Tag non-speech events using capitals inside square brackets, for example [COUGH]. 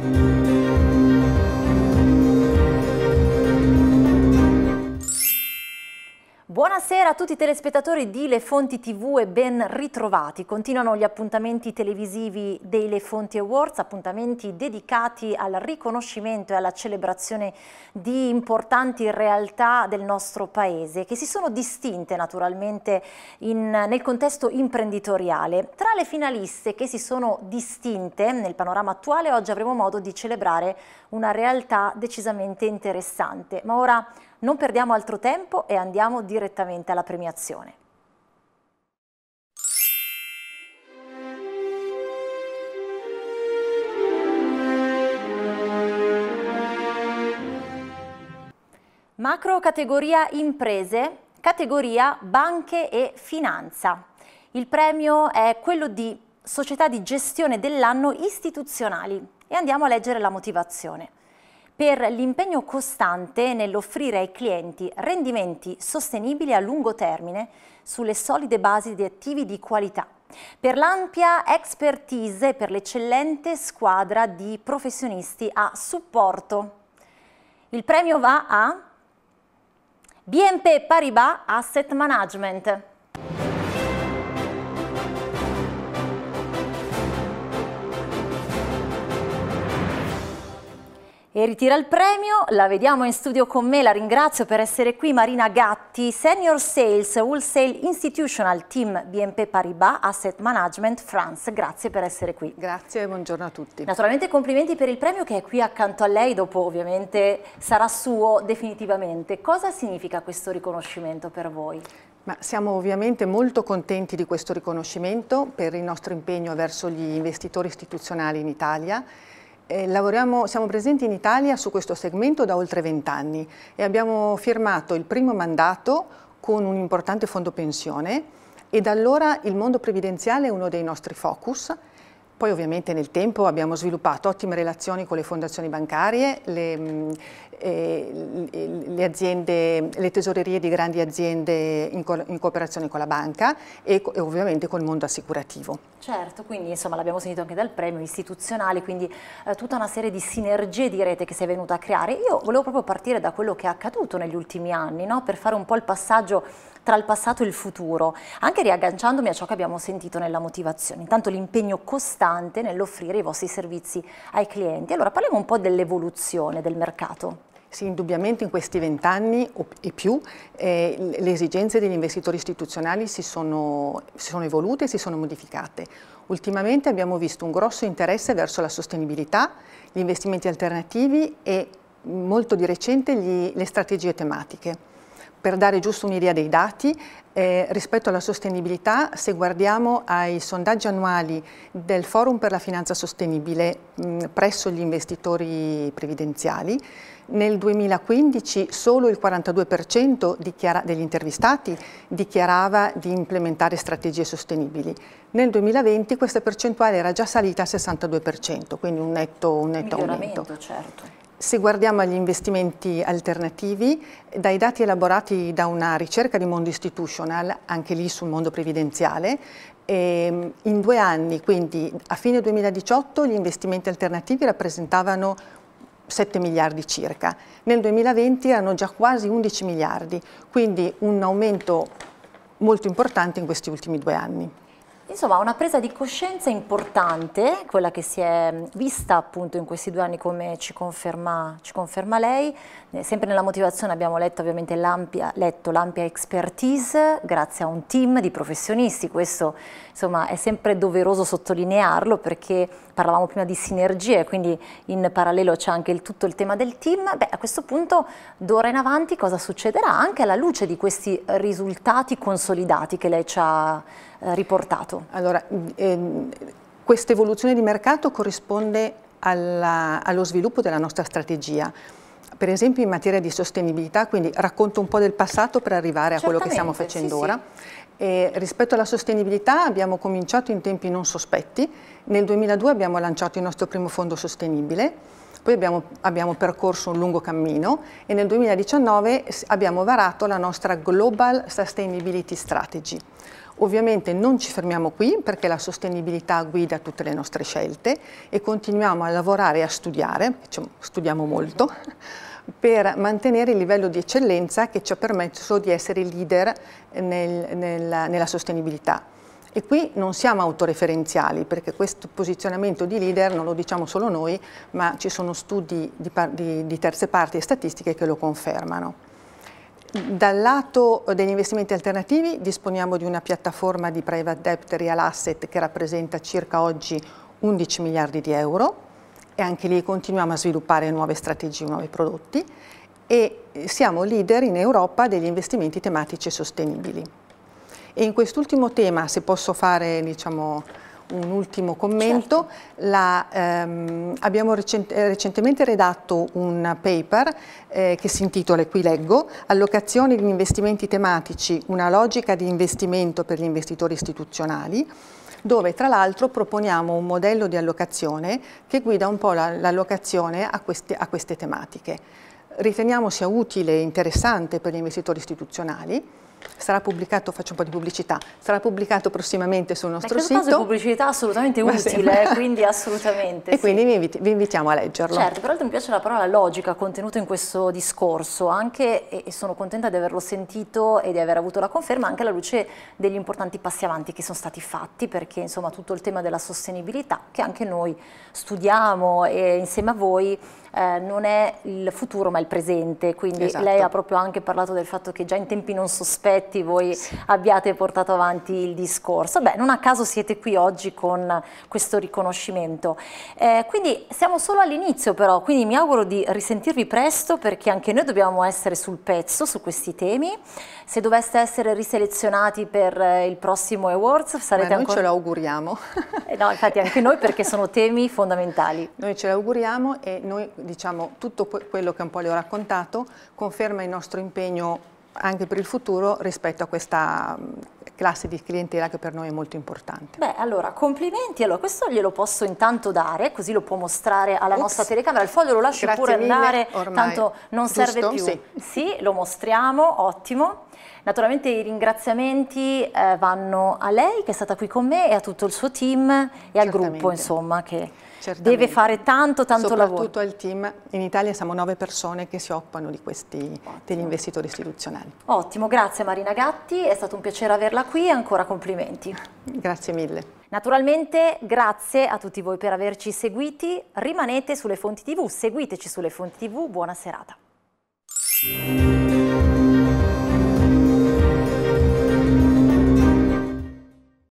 Thank you. Buonasera a tutti i telespettatori di Le Fonti TV e ben ritrovati. Continuano gli appuntamenti televisivi dei Le Fonti Awards, appuntamenti dedicati al riconoscimento e alla celebrazione di importanti realtà del nostro paese che si sono distinte naturalmente in, nel contesto imprenditoriale. Tra le finaliste che si sono distinte nel panorama attuale oggi avremo modo di celebrare una realtà decisamente interessante. Ma ora non perdiamo altro tempo e andiamo direttamente alla premiazione. Macro categoria imprese, categoria banche e finanza. Il premio è quello di Società di gestione dell'anno istituzionali e andiamo a leggere la motivazione per l'impegno costante nell'offrire ai clienti rendimenti sostenibili a lungo termine sulle solide basi di attivi di qualità per l'ampia expertise e per l'eccellente squadra di professionisti a supporto. Il premio va a BNP Paribas Asset Management. E ritira il premio, la vediamo in studio con me, la ringrazio per essere qui Marina Gatti, Senior Sales Wholesale Institutional Team BNP Paribas Asset Management France, grazie per essere qui. Grazie e buongiorno a tutti. Naturalmente complimenti per il premio che è qui accanto a lei, dopo ovviamente sarà suo definitivamente. Cosa significa questo riconoscimento per voi? Ma siamo ovviamente molto contenti di questo riconoscimento per il nostro impegno verso gli investitori istituzionali in Italia eh, lavoriamo, siamo presenti in Italia su questo segmento da oltre vent'anni e abbiamo firmato il primo mandato con un importante fondo pensione e da allora il mondo previdenziale è uno dei nostri focus poi ovviamente nel tempo abbiamo sviluppato ottime relazioni con le fondazioni bancarie, le, mm, eh, le, aziende, le tesorerie di grandi aziende in, co in, cooperazione con la banca e, e ovviamente col mondo assicurativo. Certo, quindi insomma l'abbiamo sentito anche dal premio istituzionale, quindi eh, tutta una serie di sinergie di rete che si è venuta a creare. Io volevo proprio partire da quello che è accaduto negli ultimi anni, no? per fare un po' il passaggio tra il passato e il futuro, anche riagganciandomi a ciò che abbiamo sentito nella motivazione, intanto l'impegno costante nell'offrire i vostri servizi ai clienti. Allora parliamo un po' dell'evoluzione del mercato. Sì, indubbiamente in questi vent'anni e più eh, le esigenze degli investitori istituzionali si sono, si sono evolute e si sono modificate. Ultimamente abbiamo visto un grosso interesse verso la sostenibilità, gli investimenti alternativi e molto di recente gli, le strategie tematiche. Per dare giusto un'idea dei dati, eh, rispetto alla sostenibilità, se guardiamo ai sondaggi annuali del Forum per la Finanza Sostenibile mh, mm, presso gli investitori previdenziali, nel 2015 solo il 42% dichiara, degli intervistati dichiarava di implementare strategie sostenibili. Nel 2020 questa percentuale era già salita al 62%, quindi un netto, un netto aumento. Certo. Se guardiamo agli investimenti alternativi, dai dati elaborati da una ricerca di Mondo Institutional, anche lì sul mondo previdenziale, ehm, in due anni, quindi a fine 2018, gli investimenti alternativi rappresentavano 7 miliardi circa. Nel 2020 erano già quasi 11 miliardi, quindi un aumento molto importante in questi ultimi due anni. Insomma, una presa di coscienza importante, quella che si è vista appunto in questi due anni come ci conferma, ci conferma lei. Eh, sempre nella motivazione abbiamo letto ovviamente l'ampia, l'ampia expertise grazie a un team di professionisti. Questo insomma è sempre doveroso sottolinearlo perché parlavamo prima di sinergie, quindi in parallelo c'è anche il, tutto il tema del team. Beh, a questo punto d'ora in avanti cosa succederà anche alla luce di questi risultati consolidati che lei ci ha eh, riportato? Allora, mm, ehm, questa evoluzione di mercato corrisponde alla, allo sviluppo della nostra strategia per esempio in materia di sostenibilità, quindi racconto un po' del passato per arrivare a quello che stiamo facendo sì, ora. Sì. rispetto alla sostenibilità abbiamo cominciato in tempi non sospetti, nel 2002 abbiamo lanciato il nostro primo fondo sostenibile, poi abbiamo, abbiamo percorso un lungo cammino e nel 2019 abbiamo varato la nostra Global Sustainability Strategy Ovviamente non ci fermiamo qui perché la sostenibilità guida tutte le nostre scelte e continuiamo a lavorare e a studiare, cioè studiamo molto, per mantenere il livello di eccellenza che ci ha permesso di essere leader nel, nella, nella sostenibilità. E qui non siamo autoreferenziali perché questo posizionamento di leader non lo diciamo solo noi, ma ci sono studi di, di, di terze parti e statistiche che lo confermano. Dal lato degli investimenti alternativi disponiamo di una piattaforma di private debt real asset che rappresenta circa oggi 11 miliardi di euro e anche lì continuiamo a sviluppare nuove strategie, nuovi prodotti e siamo leader in Europa degli investimenti tematici e sostenibili. E in quest'ultimo tema, se posso fare diciamo, un ultimo commento. Certo. La, ehm, abbiamo recent eh, recentemente redatto un paper eh, che si intitola, qui leggo, Allocazione di investimenti tematici, una logica di investimento per gli investitori istituzionali dove tra l'altro proponiamo un modello di allocazione che guida un po' l'allocazione a, a queste tematiche. Riteniamo sia utile e interessante per gli investitori istituzionali, sarà pubblicato, faccio un po' di pubblicità, sarà pubblicato prossimamente sul nostro sito. Caso è pubblicità assolutamente utile, eh, quindi [LAUGHS] assolutamente. E sì. quindi vi, inviti vi, invitiamo a leggerlo. Certo, peraltro mi piace la parola logica contenuta in questo discorso, anche, e, e sono contenta di averlo sentito e di aver avuto la conferma, anche alla luce degli importanti passi avanti che sono stati fatti, perché insomma tutto il tema della sostenibilità, che anche noi studiamo e insieme a voi eh, non è il futuro ma il presente, quindi esatto. lei ha proprio anche parlato del fatto che già in tempi non sospetti voi sì. abbiate portato avanti il discorso. Beh, non a caso siete qui oggi con questo riconoscimento. Eh, quindi siamo solo all'inizio però, quindi mi auguro di risentirvi presto perché anche noi dobbiamo essere sul pezzo su questi temi. Se doveste essere riselezionati per eh, il prossimo Awards sarete ancora... noi ce lo auguriamo. Eh, no, infatti anche noi perché sono temi fondamentali. Noi ce lo auguriamo e noi diciamo, tutto quello che un po' le ho raccontato conferma il nostro impegno anche per il futuro rispetto a questa classe di clientela che per noi è molto importante. Beh, allora, complimenti. Allora, questo glielo posso intanto dare, così lo può mostrare alla Ups. nostra telecamera. Il foglio lo lascio Grazie pure andare, ormai. tanto non Giusto? serve più. Sì. sì, lo mostriamo, ottimo. Naturalmente i ringraziamenti eh, vanno a lei che è stata qui con me e a tutto il suo team e al gruppo insomma che Certamente. deve fare tanto tanto Soprattutto lavoro. Soprattutto al team, in Italia siamo nove persone che si occupano di questi, degli investitori istituzionali. Ottimo, grazie Marina Gatti, è stato un piacere averla averla qui e ancora complimenti. Grazie mille. Naturalmente grazie a tutti voi per averci seguiti, rimanete sulle fonti tv, seguiteci sulle fonti tv, buona serata.